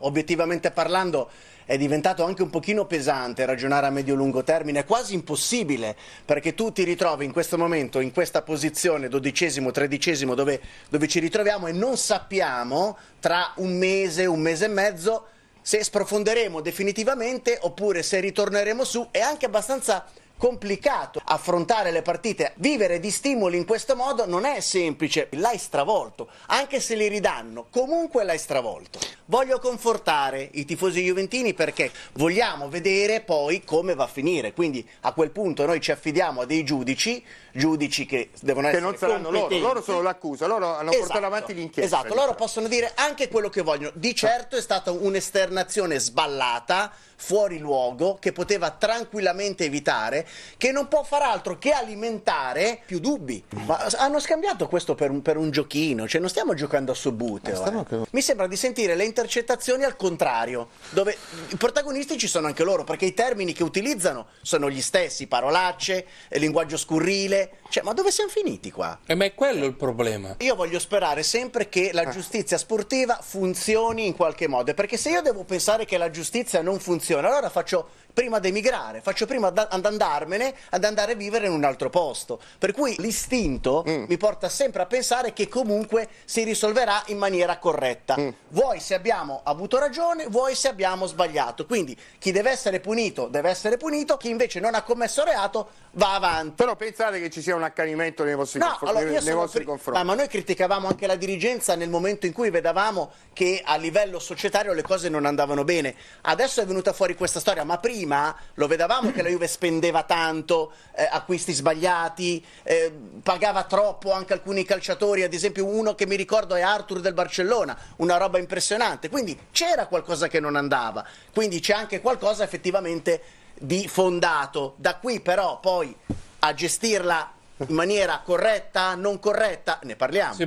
Obiettivamente parlando è diventato anche un pochino pesante ragionare a medio-lungo termine, è quasi impossibile perché tu ti ritrovi in questo momento, in questa posizione, dodicesimo, tredicesimo, dove, dove ci ritroviamo e non sappiamo tra un mese, un mese e mezzo se sprofonderemo definitivamente oppure se ritorneremo su, è anche abbastanza complicato affrontare le partite, vivere di stimoli in questo modo non è semplice, l'hai stravolto, anche se li ridanno, comunque l'hai stravolto. Voglio confortare i tifosi juventini perché vogliamo vedere poi come va a finire. Quindi a quel punto noi ci affidiamo a dei giudici, giudici che devono che essere non loro, loro sono l'accusa, loro hanno esatto, portato avanti l'inchiesta. Esatto, diciamo. loro possono dire anche quello che vogliono. Di certo è stata un'esternazione sballata, fuori luogo, che poteva tranquillamente evitare, che non può far altro che alimentare più dubbi. Ma hanno scambiato questo per un, per un giochino, cioè non stiamo giocando a subuteo. Eh. Mi sembra di sentire le intercettazioni al contrario, dove i protagonisti ci sono anche loro, perché i termini che utilizzano sono gli stessi, parolacce, eh, linguaggio scurrile, cioè ma dove siamo finiti qua? Eh, ma è quello il problema. Io voglio sperare sempre che la eh. giustizia sportiva funzioni in qualche modo, perché se io devo pensare che la giustizia non funziona, allora faccio prima ad emigrare, faccio prima ad andarmene, ad andare a vivere in un altro posto. Per cui l'istinto mm. mi porta sempre a pensare che comunque si risolverà in maniera corretta. Mm. Vuoi se abbiamo abbiamo avuto ragione, vuoi se abbiamo sbagliato. Quindi chi deve essere punito deve essere punito, chi invece non ha commesso reato va avanti. Però pensate che ci sia un accanimento nei vostri, no, confron- allora nei vostri pri- confronti. Ma, ah, ma noi criticavamo anche la dirigenza nel momento in cui vedevamo che a livello societario le cose non andavano bene. Adesso è venuta fuori questa storia, ma prima lo vedevamo che la Juve spendeva tanto, eh, acquisti sbagliati, eh, pagava troppo anche alcuni calciatori, ad esempio uno che mi ricordo è Arthur del Barcellona, una roba impressionante importante, quindi c'era qualcosa che non andava, quindi c'è anche qualcosa effettivamente di fondato. Da qui però poi a gestirla in maniera corretta, non corretta, ne parliamo. Sì.